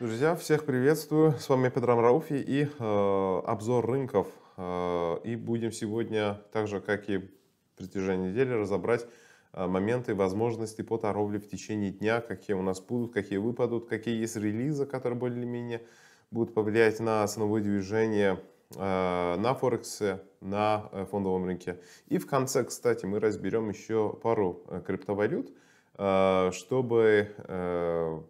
Друзья, всех приветствую. С вами Петром Рауфи и э, обзор рынков. Э, и будем сегодня, так же как и в протяжении недели, разобрать э, моменты, возможности по торговле в течение дня, какие у нас будут, какие выпадут, какие есть релизы, которые более-менее будут повлиять на основное движение э, на Форексе, на э, фондовом рынке. И в конце, кстати, мы разберем еще пару э, криптовалют, э, чтобы... Э,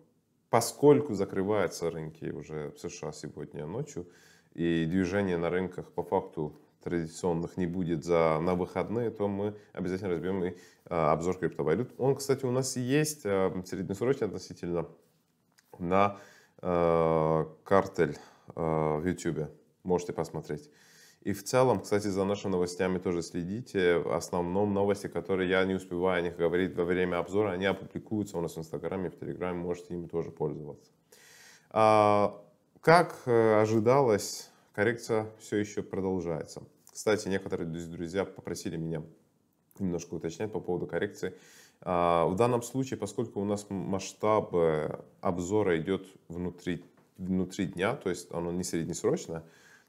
поскольку закрываются рынки уже в США сегодня ночью, и движение на рынках по факту традиционных не будет за, на выходные, то мы обязательно разберем и а, обзор криптовалют. Он, кстати, у нас есть а, среднесрочный относительно на а, картель а, в YouTube. Можете посмотреть. И в целом, кстати, за нашими новостями тоже следите. В основном новости, которые я не успеваю о них говорить во время обзора, они опубликуются у нас в Инстаграме, в Телеграме, можете ими тоже пользоваться. А, как э, ожидалось, коррекция все еще продолжается. Кстати, некоторые друзья попросили меня немножко уточнять по поводу коррекции. А, в данном случае, поскольку у нас масштаб обзора идет внутри, внутри дня, то есть оно не среднесрочное,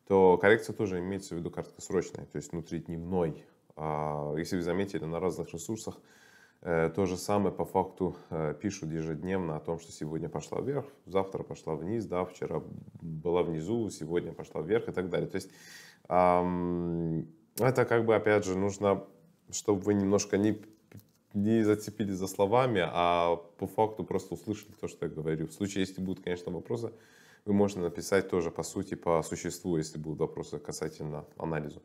то коррекция тоже имеется в виду краткосрочная, то есть внутридневной. А, если вы заметили, на разных ресурсах э, то же самое по факту э, пишут ежедневно о том, что сегодня пошла вверх, завтра пошла вниз, да, вчера была внизу, сегодня пошла вверх и так далее. То есть это как бы, опять же, нужно, чтобы вы немножко не, не зацепились за словами, а по факту просто услышали то, что я говорю. В случае, если будут, конечно, вопросы, вы можете написать тоже по сути, по существу, если будут вопросы касательно анализа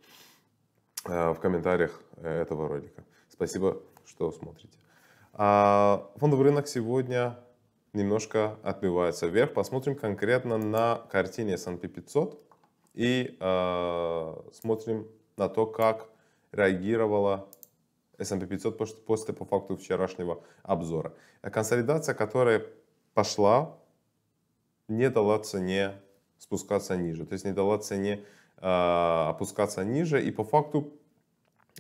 э, в комментариях э, этого ролика. Спасибо, что смотрите. А, фондовый рынок сегодня немножко отбивается вверх. Посмотрим конкретно на картине S&P 500 и э, смотрим на то, как реагировала S&P 500 после по факту вчерашнего обзора. Консолидация, которая пошла не дала цене спускаться ниже, то есть не дала цене э, опускаться ниже. И по факту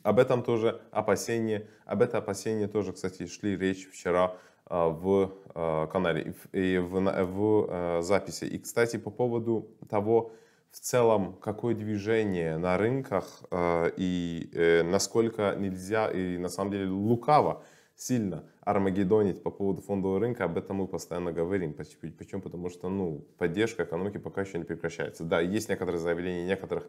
об этом тоже опасения, об этом опасения тоже, кстати, шли речь вчера э, в э, канале и в, в, в э, записи. И, кстати, по поводу того, в целом, какое движение на рынках э, и э, насколько нельзя, и на самом деле лукаво сильно армагеддонить по поводу фондового рынка, об этом мы постоянно говорим. Почему? Потому что ну, поддержка экономики пока еще не прекращается. Да, есть некоторые заявления некоторых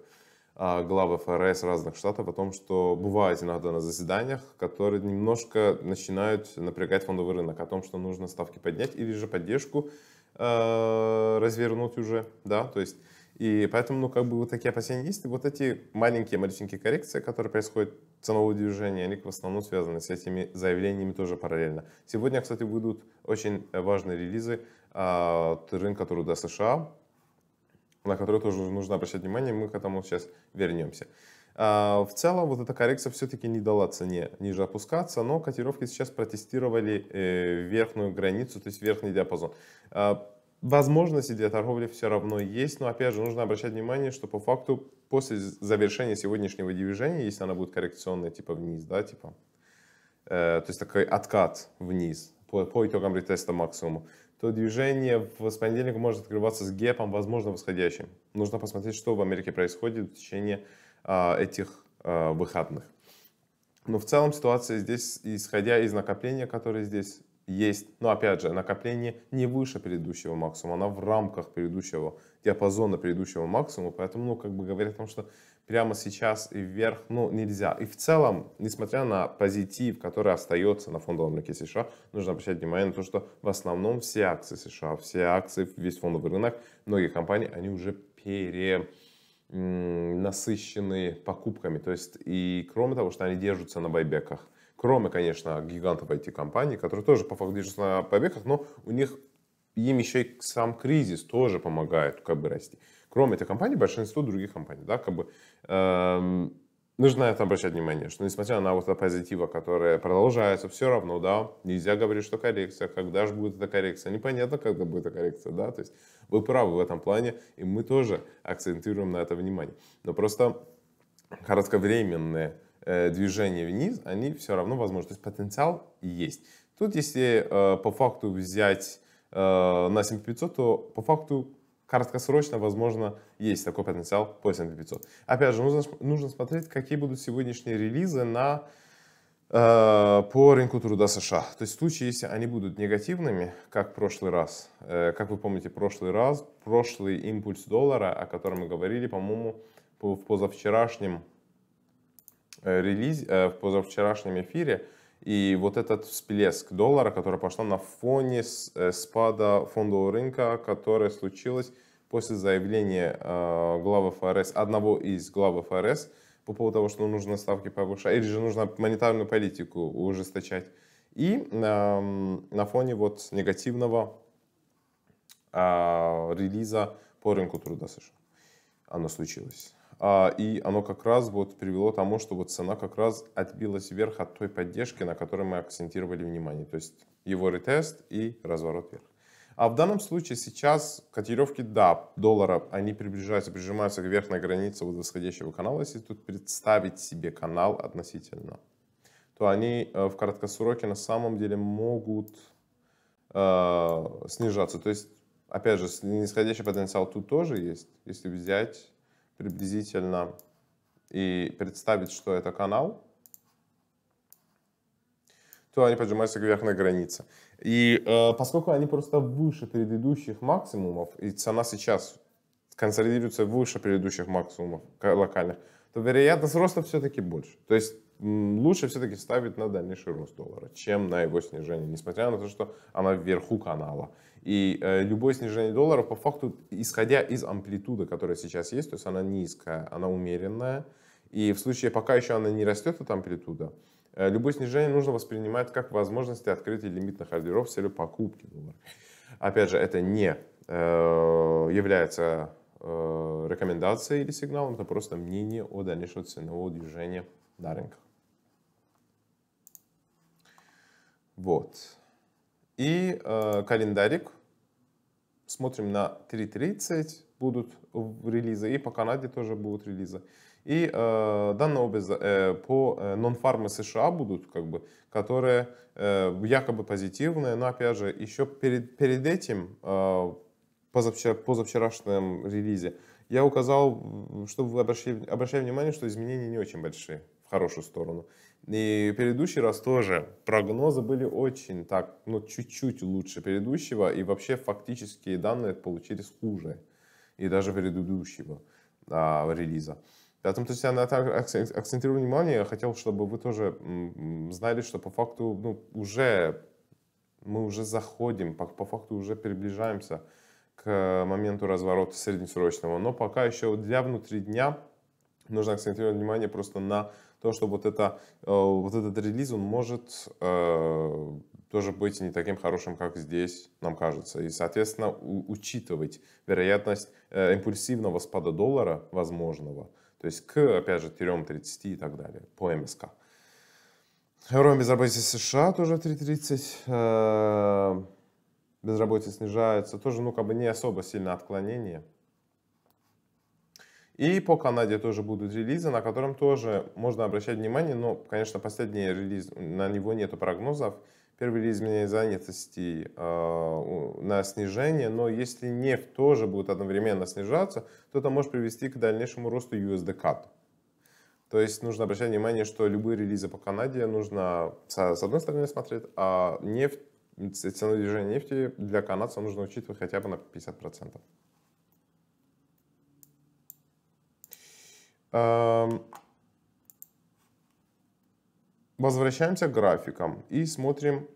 а, глав ФРС разных штатов о том, что бывает иногда на заседаниях, которые немножко начинают напрягать фондовый рынок, о том, что нужно ставки поднять или же поддержку э, развернуть уже, да, то есть и поэтому, ну, как бы вот такие опасения есть. И вот эти маленькие, малюсенькие коррекции, которые происходят ценовые движения, они в основном связаны с этими заявлениями тоже параллельно. Сегодня, кстати, выйдут очень важные релизы от а, рынка труда США, на которые тоже нужно обращать внимание, мы к этому сейчас вернемся. А, в целом, вот эта коррекция все-таки не дала цене ниже опускаться, но котировки сейчас протестировали э, верхнюю границу, то есть верхний диапазон. А, Возможности для торговли все равно есть, но опять же нужно обращать внимание, что по факту после завершения сегодняшнего движения, если она будет коррекционная, типа вниз, да, типа, э, то есть такой откат вниз по, по итогам ретеста максимума, то движение в, с понедельника может открываться с гэпом, возможно, восходящим. Нужно посмотреть, что в Америке происходит в течение э, этих э, выходных. Но в целом ситуация здесь, исходя из накопления, которое здесь есть, но опять же, накопление не выше предыдущего максимума, она в рамках предыдущего диапазона предыдущего максимума, поэтому, ну, как бы говорят о том, что прямо сейчас и вверх, ну, нельзя. И в целом, несмотря на позитив, который остается на фондовом рынке США, нужно обращать внимание на то, что в основном все акции США, все акции, весь фондовый рынок, многие компании, они уже пере насыщены покупками. То есть, и кроме того, что они держатся на байбеках. Кроме, конечно, гигантов IT-компаний, которые тоже по факту держатся на байбеках, но у них им еще и сам кризис тоже помогает как бы расти. Кроме этой компании, большинство других компаний, да, как бы эм, нужно на это обращать внимание, что несмотря на вот это позитива, которое продолжается, все равно, да, нельзя говорить, что коррекция, когда же будет эта коррекция, непонятно, когда будет эта коррекция, да, то есть вы правы в этом плане, и мы тоже акцентируем на это внимание. Но просто коротковременные э, движения вниз, они все равно возможны, то есть потенциал есть. Тут если э, по факту взять э, на 7500, то по факту краткосрочно, возможно, есть такой потенциал по S&P 500. Опять же, нужно, нужно смотреть, какие будут сегодняшние релизы на, э, по рынку труда США. То есть в случае, если они будут негативными, как в прошлый раз, э, как вы помните, прошлый раз, прошлый импульс доллара, о котором мы говорили, по-моему, в позавчерашнем э, релизе, э, в позавчерашнем эфире, и вот этот всплеск доллара, который пошел на фоне э, спада фондового рынка, которое случилось после заявления э, главы ФРС, одного из главы ФРС, по поводу того, что нужно ставки повышать, или же нужно монетарную политику ужесточать. И э, на фоне вот негативного э, релиза по рынку труда США оно случилось. А, и оно как раз вот привело к тому, что вот цена как раз отбилась вверх от той поддержки, на которой мы акцентировали внимание. То есть его ретест и разворот вверх. А в данном случае сейчас котировки, да, доллара, они приближаются, прижимаются к верхней границе вот восходящего канала. Если тут представить себе канал относительно, то они э, в краткосроке на самом деле могут э, снижаться. То есть, опять же, нисходящий потенциал тут тоже есть, если взять приблизительно и представить, что это канал, то они поджимаются к верхней границе. И э, поскольку они просто выше предыдущих максимумов, и цена сейчас консолидируется выше предыдущих максимумов локальных, то вероятность роста все-таки больше. То есть лучше все-таки ставить на дальнейший рост доллара, чем на его снижение, несмотря на то, что она вверху канала. И э, любое снижение доллара, по факту, исходя из амплитуды, которая сейчас есть, то есть она низкая, она умеренная, и в случае, пока еще она не растет, эта амплитуда, э, любое снижение нужно воспринимать как возможность открытия лимитных ордеров с целью покупки доллара. Опять же, это не э, является э, рекомендацией или сигналом, это просто мнение о дальнейшем ценового движения на рынках. Вот. И э, календарик. Смотрим на 3.30 будут релизы, и по Канаде тоже будут релизы. И э, данные обе э, по э, нонфармы США будут, как бы, которые э, якобы позитивные, но опять же, еще перед, перед этим, э, позавчера, позавчерашнем релизе, я указал, чтобы вы обращали, обращали внимание, что изменения не очень большие в хорошую сторону. И предыдущий раз тоже прогнозы были очень так, ну, чуть-чуть лучше предыдущего, и вообще фактические данные получились хуже, и даже предыдущего а, релиза. Поэтому, то есть я на это акцентирую внимание, я хотел, чтобы вы тоже знали, что по факту, ну, уже мы уже заходим, по, по факту уже приближаемся к э, моменту разворота среднесрочного. Но пока еще для внутри дня нужно акцентировать внимание просто на то, что вот, это, э, вот этот релиз, он может э, тоже быть не таким хорошим, как здесь нам кажется. И, соответственно, учитывать вероятность импульсивного спада доллара возможного, то есть к, опять же, 4.30 и так далее по МСК. Уровень безработицы США тоже 3.30. Э, безработица снижается, тоже, ну, как бы не особо сильное отклонение. И по Канаде тоже будут релизы, на котором тоже можно обращать внимание, но, конечно, последний релиз, на него нету прогнозов. Первый релиз изменения занятости э, на снижение, но если нефть тоже будет одновременно снижаться, то это может привести к дальнейшему росту USD-CAD. То есть нужно обращать внимание, что любые релизы по Канаде нужно с одной стороны смотреть, а нефть цену движения нефти для канадца нужно учитывать хотя бы на 50%. Эм, возвращаемся к графикам и смотрим,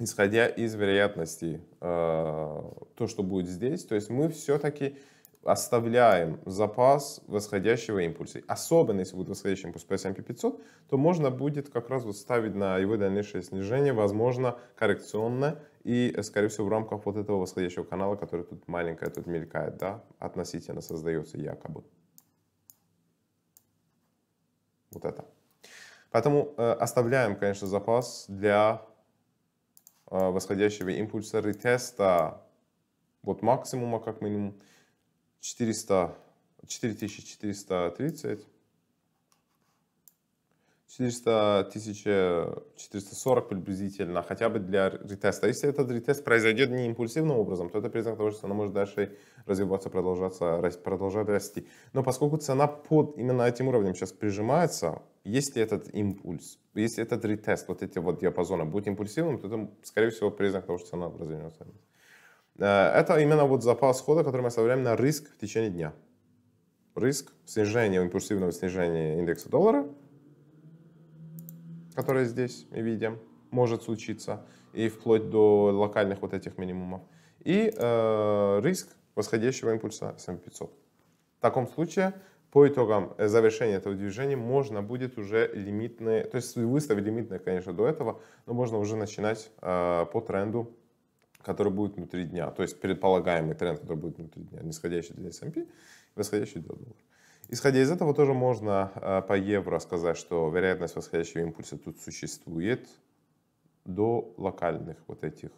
исходя из вероятностей, э, то, что будет здесь. То есть мы все-таки оставляем запас восходящего импульса. Особенно, если будет восходящий импульс по S&P 500, то можно будет как раз вот ставить на его дальнейшее снижение, возможно, коррекционное и, скорее всего, в рамках вот этого восходящего канала, который тут маленькая, тут мелькает, да, относительно создается якобы. Вот это. Поэтому э, оставляем, конечно, запас для э, восходящего импульса ретеста вот максимума как минимум 400, 4430, 400 440 приблизительно, хотя бы для ретеста. Если этот ретест произойдет не импульсивным образом, то это признак того, что она может дальше развиваться, продолжаться, продолжать расти. Но поскольку цена под именно этим уровнем сейчас прижимается, если этот импульс, если этот ретест вот эти вот диапазоны будет импульсивным, то это, скорее всего, признак того, что цена развернется. Э, это именно вот запас хода, который мы оставляем на риск в течение дня. Риск снижения, импульсивного снижения индекса доллара, которое здесь мы видим, может случиться, и вплоть до локальных вот этих минимумов, и э, риск восходящего импульса S&P500. В таком случае по итогам э, завершения этого движения можно будет уже лимитные, то есть выставить лимитные, конечно, до этого, но можно уже начинать э, по тренду который будет внутри дня, то есть предполагаемый тренд, который будет внутри дня, нисходящий для S&P, восходящий для доллара. Исходя из этого, тоже можно э, по евро сказать, что вероятность восходящего импульса тут существует до локальных вот этих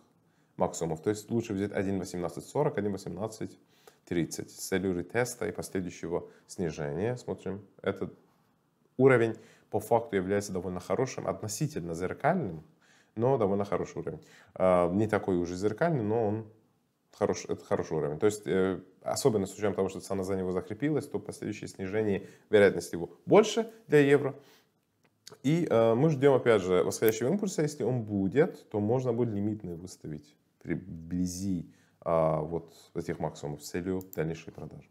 максимумов. То есть лучше взять 1.1840, 1.1830 с целью ретеста и последующего снижения. Смотрим, этот уровень по факту является довольно хорошим, относительно зеркальным но довольно хороший уровень. А, не такой уже зеркальный, но он хорош, это хороший уровень. То есть, э, особенно с учетом того, что цена за него закрепилась, то последующее снижение вероятности его больше для евро. И э, мы ждем, опять же, восходящего импульса. Если он будет, то можно будет лимитные выставить приблизи э, а, вот этих максимумов с целью дальнейшей продажи.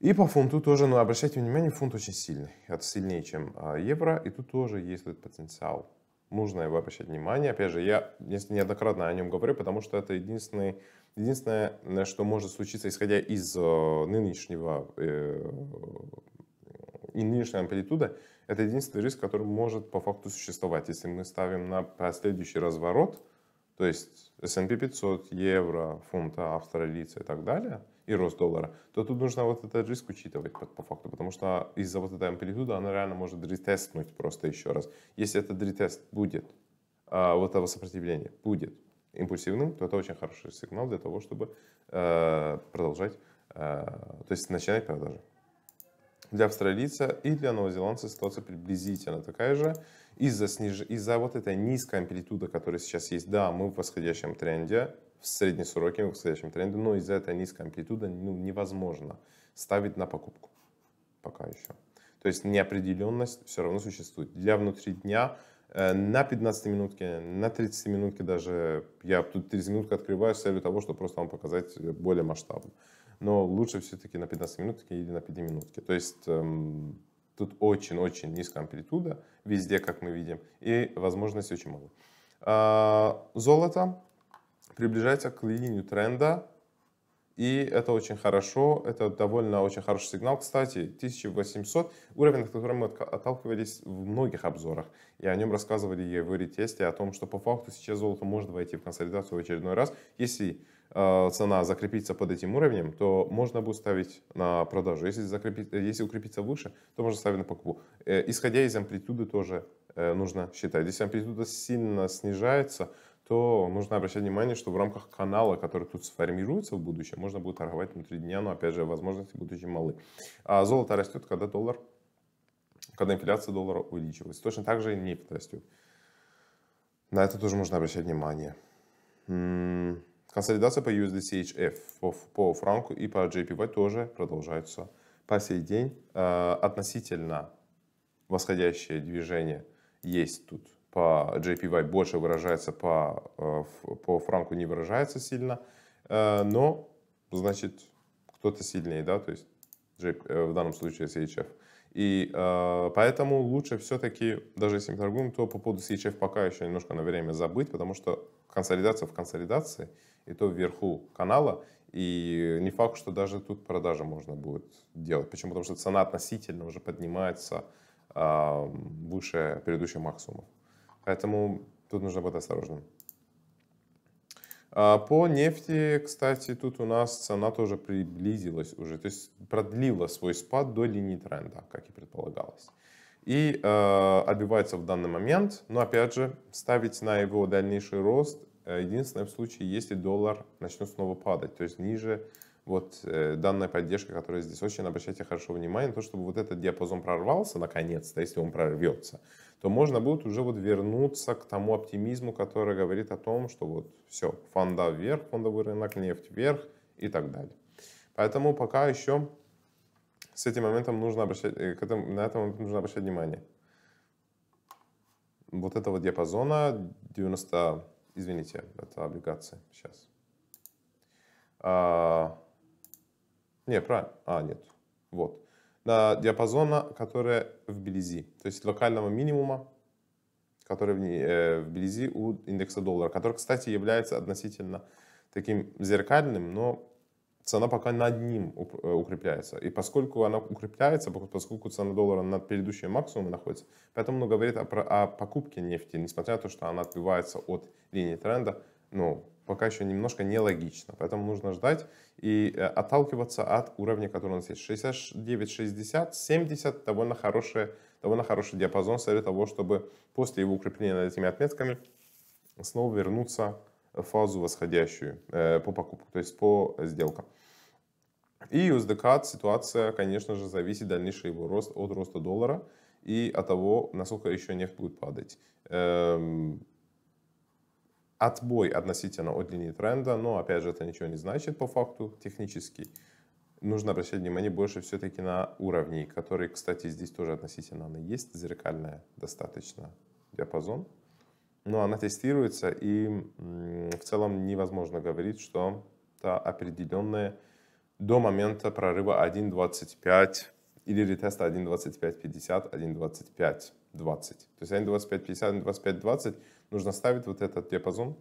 И по фунту тоже, но ну, обращайте внимание, фунт очень сильный. Это сильнее, чем а, евро. И тут тоже есть этот потенциал нужно его обращать внимание. Опять же, я неоднократно о нем говорю, потому что это единственный, единственное, что может случиться, исходя из э, нынешнего э, и нынешняя амплитуда, это единственный риск, который может по факту существовать. Если мы ставим на последующий разворот, то есть S&P 500, евро, фунта, австралийца и так далее, и рост доллара, то тут нужно вот этот риск учитывать по, по факту, потому что из-за вот этой амплитуды она реально может ретестнуть просто еще раз. Если этот ретест будет, а, вот этого сопротивления будет импульсивным, то это очень хороший сигнал для того, чтобы э, продолжать, э, то есть начинать продажи. Для австралийца и для новозеландца ситуация приблизительно такая же. Из-за сниж... из вот этой низкой амплитуды, которая сейчас есть, да, мы в восходящем тренде, в среднесроком восходящем тренде, но из-за этой низкой амплитуды ну, невозможно ставить на покупку пока еще. То есть неопределенность все равно существует. Для внутри дня э, на 15 минутке, на 30 минутке даже, я тут 30 минутку открываю с целью того, чтобы просто вам показать э, более масштабно. Но лучше все-таки на 15 минутке или на 5 минутке. То есть эм, Тут очень-очень низкая амплитуда везде, как мы видим, и возможностей очень мало. А, золото приближается к линию тренда, и это очень хорошо, это довольно очень хороший сигнал. Кстати, 1800, уровень, от которого мы отталкивались в многих обзорах, и о нем рассказывали и в Эри о том, что по факту сейчас золото может войти в консолидацию в очередной раз, если а, цена закрепится под этим уровнем, то можно будет ставить на продажу. Если, закрепить, если укрепиться выше, то можно ставить на покупку. Э, исходя из амплитуды тоже э, нужно считать. Если амплитуда сильно снижается, то нужно обращать внимание, что в рамках канала, который тут сформируется в будущем, можно будет торговать внутри дня, но опять же возможности будут очень малы. А золото растет, когда доллар, когда инфляция доллара увеличивается. Точно так же и нефть растет. На это тоже можно обращать внимание. М-м. Консолидация по USDCHF по, по франку и по JPY тоже продолжается. по сей день. Э, относительно восходящее движение есть тут. По JPY больше выражается, по, э, по франку не выражается сильно. Э, но, значит, кто-то сильнее, да, то есть в данном случае CHF. И поэтому лучше все-таки, даже если мы торгуем, то по поводу CHF пока еще немножко на время забыть, потому что консолидация в консолидации, и то вверху канала, и не факт, что даже тут продажи можно будет делать. Почему? Потому что цена относительно уже поднимается э, выше предыдущих максимумов. Поэтому тут нужно быть осторожным. А, по нефти, кстати, тут у нас цена тоже приблизилась уже, то есть продлила свой спад до линии тренда, как и предполагалось и э, отбивается в данный момент. Но опять же, ставить на его дальнейший рост, э, единственное в случае, если доллар начнет снова падать, то есть ниже вот э, данная поддержка, которая здесь. Очень обращайте хорошо внимание то, чтобы вот этот диапазон прорвался наконец-то, если он прорвется, то можно будет уже вот вернуться к тому оптимизму, который говорит о том, что вот все, фонда вверх, фондовый рынок, нефть вверх и так далее. Поэтому пока еще с этим моментом нужно обращать, э, к этому, на этом нужно обращать внимание. Вот этого диапазона 90, извините, это облигации сейчас. А, не, правильно, а, нет, вот. На диапазона, которая вблизи, то есть локального минимума, который э, вблизи у индекса доллара, который, кстати, является относительно таким зеркальным, но цена пока над ним э, укрепляется. И поскольку она укрепляется, поскольку цена доллара над предыдущим максимумом находится, поэтому много говорит о, о покупке нефти, несмотря на то, что она отбивается от линии тренда, ну, пока еще немножко нелогично. Поэтому нужно ждать и э, отталкиваться от уровня, который у нас есть. 69, 60, 70 довольно, хорошие, довольно хороший диапазон для того, чтобы после его укрепления над этими отметками снова вернуться фазу восходящую э, по покупку, то есть по сделкам. И USDCAD ситуация, конечно же, зависит дальнейший его рост от роста доллара и от того, насколько еще нефть будет падать. Эм, отбой относительно от линии тренда, но опять же это ничего не значит по факту технически. Нужно обращать внимание больше все-таки на уровни, которые, кстати, здесь тоже относительно есть, зеркальная достаточно диапазон, но она тестируется, и в целом невозможно говорить, что это определенное до момента прорыва 1.25 или ретеста 1.25.50, 1.25.20. То есть 1.25.50, 1.25.20 нужно ставить вот этот диапазон,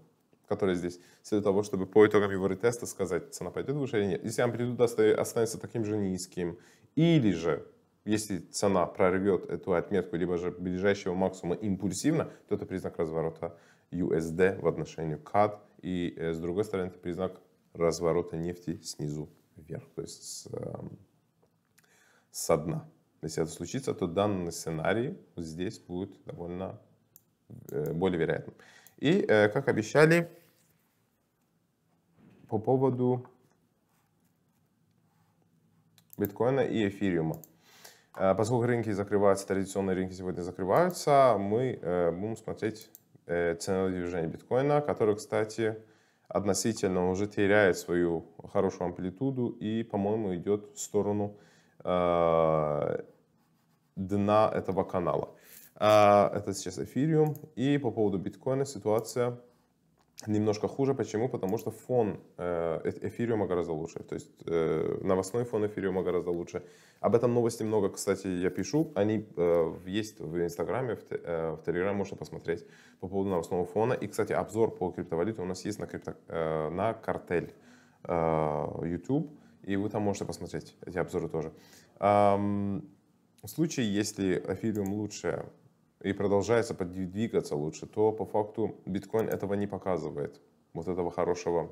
который здесь, для того, чтобы по итогам его ретеста сказать, цена пойдет выше или нет. Если амплитуда останется таким же низким, или же если цена прорвет эту отметку, либо же ближайшего максимума импульсивно, то это признак разворота USD в отношении CAD. И э, с другой стороны, это признак разворота нефти снизу вверх, то есть с, эм, с дна. Если это случится, то данный сценарий здесь будет довольно э, более вероятным. И, э, как обещали, по поводу биткоина и эфириума. Э, поскольку рынки закрываются, традиционные рынки сегодня закрываются, мы э, будем смотреть э, ценовое движение биткоина, которое, кстати, относительно уже теряет свою хорошую амплитуду и, по-моему, идет в сторону дна этого канала. Это сейчас эфириум. И по поводу биткоина ситуация Немножко хуже. Почему? Потому что фон э, э, эфириума гораздо лучше. То есть э, новостной фон эфириума гораздо лучше. Об этом новости много, кстати, я пишу. Они есть в Инстаграме, в Телеграм можно посмотреть по поводу новостного фона. И, кстати, обзор по криптовалюте у нас есть на, крипто... на картель YouTube. И вы там можете посмотреть эти обзоры тоже. В случае, если эфириум лучше и продолжается двигаться лучше, то по факту биткоин этого не показывает. Вот этого хорошего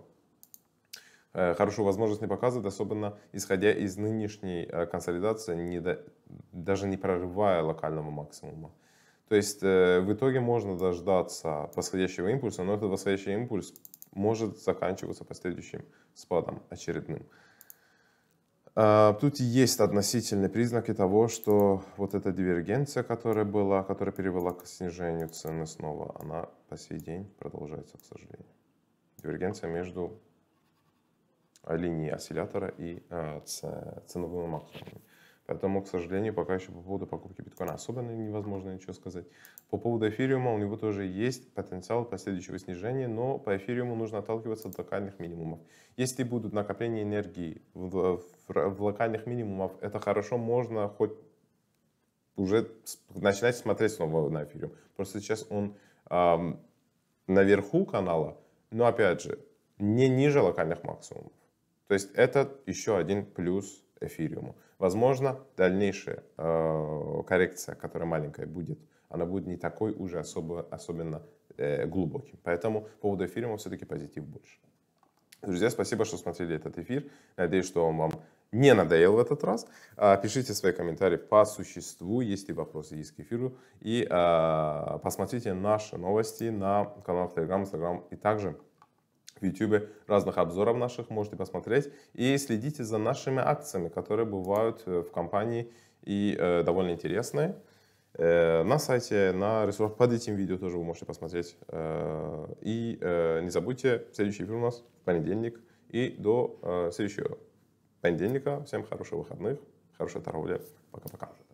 э, хорошую возможность не показывает, особенно исходя из нынешней э, консолидации, не до, даже не прорывая локального максимума. То есть э, в итоге можно дождаться восходящего импульса, но этот восходящий импульс может заканчиваться последующим спадом очередным. А, тут есть относительные признаки того, что вот эта дивергенция, которая была, которая перевела к снижению цены снова, она по сей день продолжается, к сожалению. Дивергенция между линией осциллятора и а, ценовыми максимумами. Поэтому, к сожалению, пока еще по поводу покупки биткоина особенно невозможно ничего сказать. По поводу эфириума у него тоже есть потенциал последующего снижения, но по эфириуму нужно отталкиваться от локальных минимумов. Если будут накопления энергии в, в, в локальных минимумах, это хорошо, можно хоть уже начинать смотреть снова на эфириум. Просто сейчас он эм, наверху канала, но опять же, не ниже локальных максимумов. То есть это еще один плюс эфириуму. Возможно, дальнейшая э, коррекция, которая маленькая будет, она будет не такой уже особо, особенно э, глубоким. Поэтому по поводу эфириума все-таки позитив больше. Друзья, спасибо, что смотрели этот эфир. Надеюсь, что он вам не надоел в этот раз. А, пишите свои комментарии по существу, если вопросы есть к эфиру. И а, посмотрите наши новости на каналах Telegram, Instagram и также в YouTube разных обзоров наших, можете посмотреть. И следите за нашими акциями, которые бывают э, в компании и э, довольно интересные. Э, на сайте, на ресурсах под этим видео тоже вы можете посмотреть. Э, и э, не забудьте, следующий эфир у нас в понедельник. И до э, следующего понедельника. Всем хороших выходных, хорошей торговли. Пока-пока.